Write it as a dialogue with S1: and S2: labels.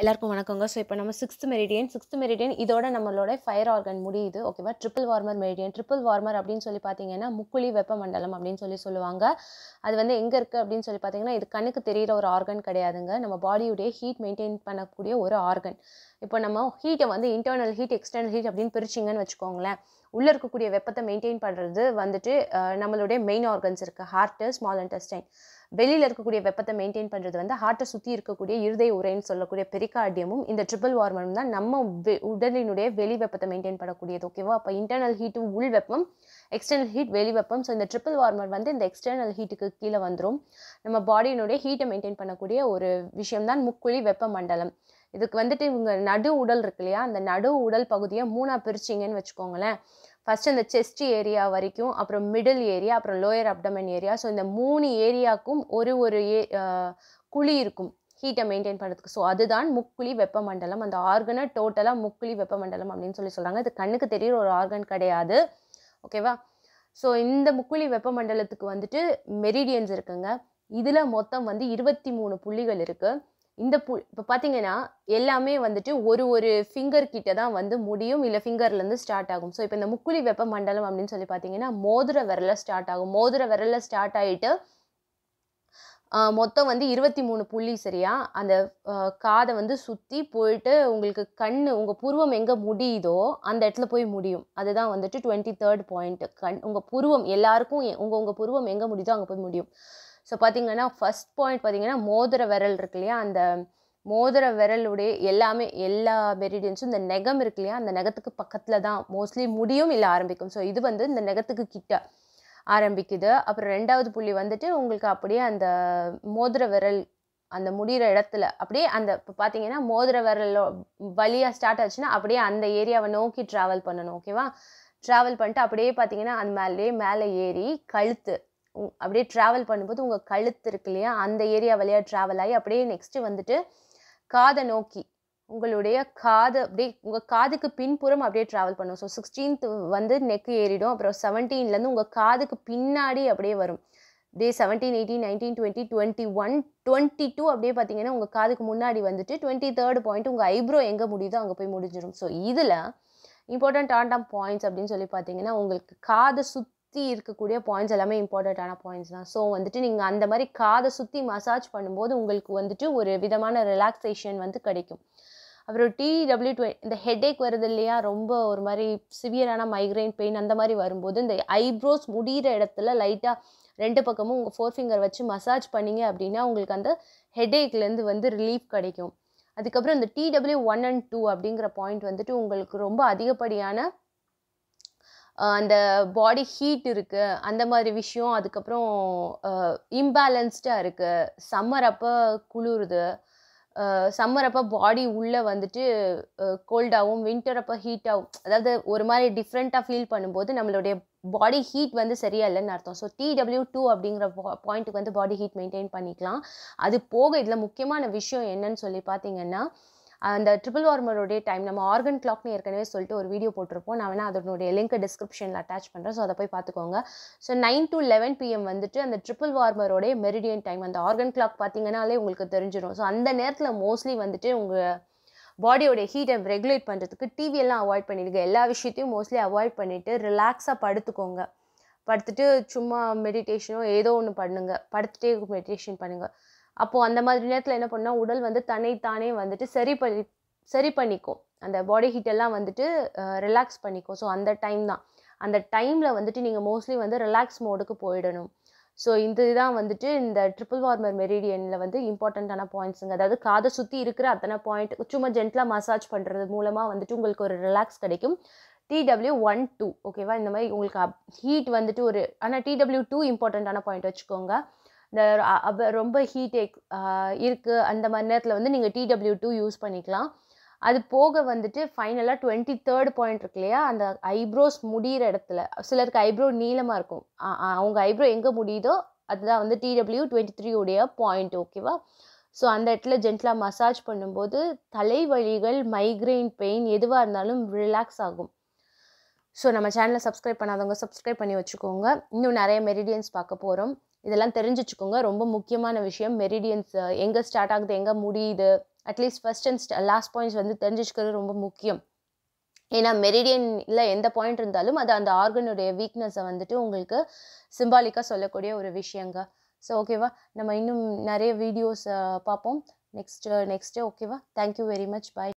S1: எல்லாருக்கும் வணக்கங்க ஸோ இப்போ நம்ம சிக்ஸ்த் மெரிடியன் சிக்ஸ்த் மெரிடியன் இதோட நம்மளோட ஃபயர் ஆர்கன் முடியுது ஓகேவா triple warmer meridian triple warmer அப்படின்னு சொல்லி பார்த்தீங்கன்னா முக்குழி வெப்பமண்டலம் அப்படின்னு சொல்லி சொல்லுவாங்க அது வந்து எங்கே இருக்குது அப்படின்னு சொல்லி பார்த்தீங்கன்னா இது கண்ணுக்கு தெரிகிற ஒரு ஆர்கன் கிடையாதுங்க நம்ம பாடியுடைய ஹீட் மெயின்டைன் பண்ணக்கூடிய ஒரு ஆர்கன் இப்போ நம்ம ஹீட்டை வந்து இன்டர்னல் ஹீட் எக்ஸ்டர்னல் ஹீட் அப்படின்னு பிரிச்சிங்கன்னு வச்சுக்கோங்களேன் உள்ளே இருக்கக்கூடிய வெப்பத்தை மெயின்டைன் பண்ணுறது வந்துட்டு நம்மளுடைய மெயின் ஆர்கன்ஸ் இருக்குது ஹார்ட்டு ஸ்மால் அண்டர்ஸ்டைன் வெளியில் இருக்கக்கூடிய வெப்பத்தை மெயின்டைன் பண்ணுறது வந்து ஹார்ட்டை சுற்றி இருக்கக்கூடிய இருதய உரைன்னு சொல்லக்கூடிய பெரிக்காடியமும் இந்த ட்ரிபிள் வார்மனும் தான் நம்ம உடலினுடைய வெளி வெப்பத்தை மெயின்டைன் பண்ணக்கூடியது ஓகேவா அப்போ இன்டர்னல் ஹீட்டும் உள் வெப்பம் எக்ஸ்டர்னல் ஹீட் வெளி வெப்பம் ஸோ இந்த ட்ரிபிள் வார்மர் வந்து இந்த எக்ஸ்டர்னல் ஹீட்டுக்கு கீழே வந்துடும் நம்ம பாடியினுடைய ஹீட்டை மெயின்டைன் பண்ணக்கூடிய ஒரு விஷயம் தான் முக்குழி வெப்ப மண்டலம் இதுக்கு வந்துட்டு இவங்க நடு உடல் இருக்கு இல்லையா அந்த நடு உடல் பகுதியை மூணாக பிரிச்சிங்கன்னு வச்சுக்கோங்களேன் ஃபஸ்ட்டு இந்த செஸ்ட் ஏரியா வரைக்கும் அப்புறம் மிடில் ஏரியா அப்புறம் லோயர் அப்டமன் ஏரியா ஸோ இந்த மூணு ஏரியாவுக்கும் ஒரு ஒரு ஏ குழி இருக்கும் ஹீட்டை மெயின்டைன் பண்ணுறதுக்கு ஸோ அதுதான் முக்குழி வெப்பமண்டலம் அந்த ஆர்கனை டோட்டலாக முக்குழி வெப்பமண்டலம் அப்படின்னு சொல்லி சொல்கிறாங்க இது கண்ணுக்கு தெரிகிற ஒரு ஆர்கன் கிடையாது ஓகேவா ஸோ இந்த முக்குழி வெப்பமண்டலத்துக்கு வந்துட்டு மெரிடியன்ஸ் இருக்குங்க இதில் மொத்தம் வந்து இருபத்தி மூணு புள்ளிகள் இருக்குது இந்த பு இப்போ பார்த்தீங்கன்னா எல்லாமே வந்துட்டு ஒரு ஒரு ஃபிங்கர் கிட்ட தான் வந்து முடியும் இல்லை ஃபிங்கர்லேருந்து ஸ்டார்ட் ஆகும் ஸோ இப்போ இந்த முக்குழி வெப்ப மண்டலம் அப்படின்னு சொல்லி பார்த்தீங்கன்னா மோதிர விரலில் ஸ்டார்ட் ஆகும் மோதிர விரலில் ஸ்டார்ட் ஆகிட்டு மொத்தம் வந்து இருபத்தி மூணு புள்ளி சரியா அந்த காதை வந்து சுற்றி போயிட்டு உங்களுக்கு கண் உங்கள் புருவம் எங்கே முடியுதோ அந்த இடத்துல போய் முடியும் அதுதான் வந்துட்டு டுவெண்ட்டி தேர்ட் பாயிண்ட்டு கண் உங்கள் புருவம் எல்லாருக்கும் உங்கள் உங்கள் புருவம் எங்கே முடியுதோ அங்கே போய் முடியும் ஸோ பார்த்திங்கன்னா ஃபஸ்ட் பாயிண்ட் பார்த்திங்கன்னா மோதிர விரல் இருக்கு இல்லையா அந்த மோதிர விரலுடைய எல்லாமே எல்லா மெரிடியன்ஸும் இந்த நெகம் இருக்கு இல்லையா அந்த நெகத்துக்கு பக்கத்தில் தான் மோஸ்ட்லி முடியும் இல்லை ஆரம்பிக்கும் ஸோ இது வந்து இந்த நெகத்துக்கு கிட்ட ஆரம்பிக்குது அப்புறம் ரெண்டாவது புள்ளி வந்துட்டு உங்களுக்கு அப்படியே அந்த மோதிர விரல் அந்த முடிகிற இடத்துல அப்படியே அந்த இப்போ பார்த்தீங்கன்னா மோதிர விரலோ வழியாக ஸ்டார்ட் ஆச்சுன்னா அப்படியே அந்த ஏரியாவை நோக்கி ட்ராவல் பண்ணணும் ஓகேவா ட்ராவல் பண்ணிட்டு அப்படியே பார்த்தீங்கன்னா அந்த மேலே மேலே ஏறி கழுத்து அப்படியே ட்ராவல் பண்ணும்போது உங்கள் கழுத்து இருக்கு இல்லையா அந்த ஏரியா வழியாக ட்ராவல் ஆகி அப்படியே நெக்ஸ்ட்டு வந்துட்டு காதை நோக்கி உங்களுடைய காது அப்படியே உங்கள் காதுக்கு பின்புறம் அப்படியே ட்ராவல் பண்ணும் ஸோ சிக்ஸ்டீன்த் வந்து நெக்கு ஏறிடும் அப்புறம் செவன்டீன்லேருந்து உங்கள் காதுக்கு பின்னாடி அப்படியே வரும் அப்படியே seventeen eighteen nineteen twenty twenty one twenty two அப்படியே பார்த்தீங்கன்னா உங்கள் காதுக்கு முன்னாடி வந்துட்டு டுவெண்ட்டி தேர்ட் பாயிண்ட் உங்கள் ஐப்ரோ எங்கே முடியுதோ அங்கே போய் முடிஞ்சிடும் ஸோ இதில் இம்பார்ட்டண்ட் ஆண்டாம் பாயிண்ட்ஸ் அப்படின்னு சொல்லி பார்த்தீங்கன்னா உங்களுக்கு காதை சுத் சுற்றி இருக்கக்கூடிய பாயிண்ட்ஸ் எல்லாமே இம்பார்ட்டண்ட்டான பாயிண்ட்ஸ் தான் ஸோ வந்துட்டு நீங்கள் அந்த மாதிரி காதை சுற்றி மசாஜ் பண்ணும்போது உங்களுக்கு வந்துட்டு ஒரு விதமான ரிலாக்ஸேஷன் வந்து கிடைக்கும் அப்புறம் டிடபிள்யூ டுவெண்ட் இந்த ஹெட்டேக் வருது இல்லையா ரொம்ப ஒரு மாதிரி சிவியரான மைக்ரைன் பெயின் அந்த மாதிரி வரும்போது இந்த ஐப்ரோஸ் முடிகிற இடத்துல லைட்டாக ரெண்டு பக்கமும் உங்கள் ஃபோர் ஃபிங்கர் வச்சு மசாஜ் பண்ணிங்க அப்படின்னா உங்களுக்கு அந்த ஹெட்டேக்லேருந்து வந்து ரிலீஃப் கிடைக்கும் அதுக்கப்புறம் இந்த டிடபிள்யூ ஒன் அண்ட் டூ அப்படிங்கிற பாயிண்ட் வந்துட்டு உங்களுக்கு ரொம்ப அதிகப்படியான அந்த பாடி ஹீட் இருக்குது அந்த மாதிரி விஷயம் அதுக்கப்புறம் இம்பேலன்ஸ்டாக இருக்குது சம்மர் அப்போ குளிருது சம்மர் அப்போ பாடி உள்ளே வந்துட்டு கோல்டாகவும் வின்டர் அப்போ ஹீட்டாகவும் அதாவது ஒரு மாதிரி டிஃப்ரெண்ட்டாக ஃபீல் பண்ணும்போது நம்மளுடைய பாடி ஹீட் வந்து சரியா இல்லைன்னு அர்த்தம் ஸோ டிடபிள்யூ டூ அப்படிங்கிற பாயிண்ட்டுக்கு வந்து பாடி ஹீட் மெயின்டைன் பண்ணிக்கலாம் அது போக இதில் முக்கியமான விஷயம் என்னன்னு சொல்லி பார்த்தீங்கன்னா அந்த ட்ரிபிள் வார்மருடைய டைம் நம்ம ஆர்கன் கிளாக்னு ஏற்கனவே சொல்லிட்டு ஒரு வீடியோ போட்டிருப்போம் நான் வேணால் அதனுடைய லிங்க் டிஸ்கிரிப்ஷனில் அட்டாச் பண்ணுறேன் ஸோ அதை போய் பார்த்துக்கோங்க so nine to eleven PM வந்துட்டு அந்த ட்ரிபிள் வார்மருடைய மெரிடியன் டைம் அந்த ஆர்கன் கிளாக் பார்த்தீங்கன்னாலே உங்களுக்கு தெரிஞ்சிடும் ஸோ அந்த நேரத்தில் மோஸ்ட்லி வந்துட்டு உங்கள் பாடியோடைய ஹீட்டை ரெகுலேட் பண்ணுறதுக்கு டிவியெல்லாம் அவாய்ட் பண்ணிடுங்க எல்லா விஷயத்தையும் மோஸ்ட்லி அவாய்ட் பண்ணிவிட்டு ரிலாக்ஸாக படுத்துக்கோங்க படுத்துட்டு சும்மா மெடிடேஷனோ ஏதோ ஒன்று பண்ணுங்கள் படுத்துகிட்டே மெடிடேஷன் பண்ணுங்கள் அப்போது அந்த மாதிரி நேரத்தில் என்ன பண்ணால் உடல் வந்து தன்னைத்தானே வந்துட்டு சரி பண்ணி சரி பண்ணிக்கும் அந்த பாடி ஹீட் எல்லாம் வந்துட்டு ரிலாக்ஸ் பண்ணிக்கும் ஸோ அந்த டைம் தான் அந்த டைமில் வந்துட்டு நீங்கள் மோஸ்ட்லி வந்து ரிலாக்ஸ் மோடுக்கு போயிடணும் ஸோ இந்த இதுதான் வந்துட்டு இந்த ட்ரிபிள் வார்மர் மெரிடியனில் வந்து இம்பார்ட்டண்ட்டான பாயிண்ட்ஸுங்க அதாவது காதை சுற்றி இருக்கிற அத்தனை பாயிண்ட் சும்மா ஜென்டலாக மசாஜ் பண்ணுறது மூலமாக வந்துட்டு உங்களுக்கு ஒரு ரிலாக்ஸ் கிடைக்கும் டிடபிள்யூ ஒன் டூ ஓகேவா இந்த மாதிரி உங்களுக்கு ஹீட் வந்துட்டு ஒரு ஆனால் டிடபிள்யூ டூ இம்பார்ட்டண்ட்டான பாயிண்ட் வச்சுக்கோங்க இந்த ரொம்ப ஹீட் இருக்குது அந்த மாதிரி நேரத்தில் வந்து நீங்கள் டிடபிள்யூ டூ யூஸ் பண்ணிக்கலாம் அது போக வந்துட்டு ஃபைனலாக டுவெண்ட்டி தேர்ட் பாயிண்ட் இருக்கு இல்லையா அந்த ஐப்ரோஸ் முடிகிற இடத்துல சிலருக்கு ஐப்ரோ நீளமாக இருக்கும் அவங்க ஐப்ரோ எங்கே முடியுதோ அதுதான் வந்து டிடபிள்யூ டுவெண்ட்டி த்ரீ உடைய பாயிண்ட் ஓகேவா ஸோ அந்த இடத்துல ஜென்டலாக மசாஜ் பண்ணும்போது தலைவலிகள் மைக்ரெயின் பெயின் எதுவாக இருந்தாலும் ரிலாக்ஸ் ஆகும் ஸோ நம்ம சேனலை சப்ஸ்கிரைப் பண்ணாதவங்க சப்ஸ்கிரைப் பண்ணி வச்சுக்கோங்க இன்னும் நிறைய மெரிடியன்ஸ் பார்க்க போகிறோம் இதெல்லாம் தெரிஞ்சுச்சுக்கோங்க ரொம்ப முக்கியமான விஷயம் மெரிடியன்ஸ் எங்கே ஸ்டார்ட் ஆகுது எங்கே முடியுது at least first and last points வந்து தெரிஞ்சுக்கிறது ரொம்ப முக்கியம் ஏன்னா மெரிடியனில் எந்த பாயிண்ட் இருந்தாலும் அது அந்த ஆர்கனுடைய வீக்னஸை வந்துட்டு உங்களுக்கு சிம்பாலிக்காக சொல்லக்கூடிய ஒரு விஷயங்க ஸோ ஓகேவா நம்ம இன்னும் நிறைய வீடியோஸ் பார்ப்போம் நெக்ஸ்ட்டு நெக்ஸ்ட்டு ஓகேவா தேங்க்யூ வெரி மச் பாய்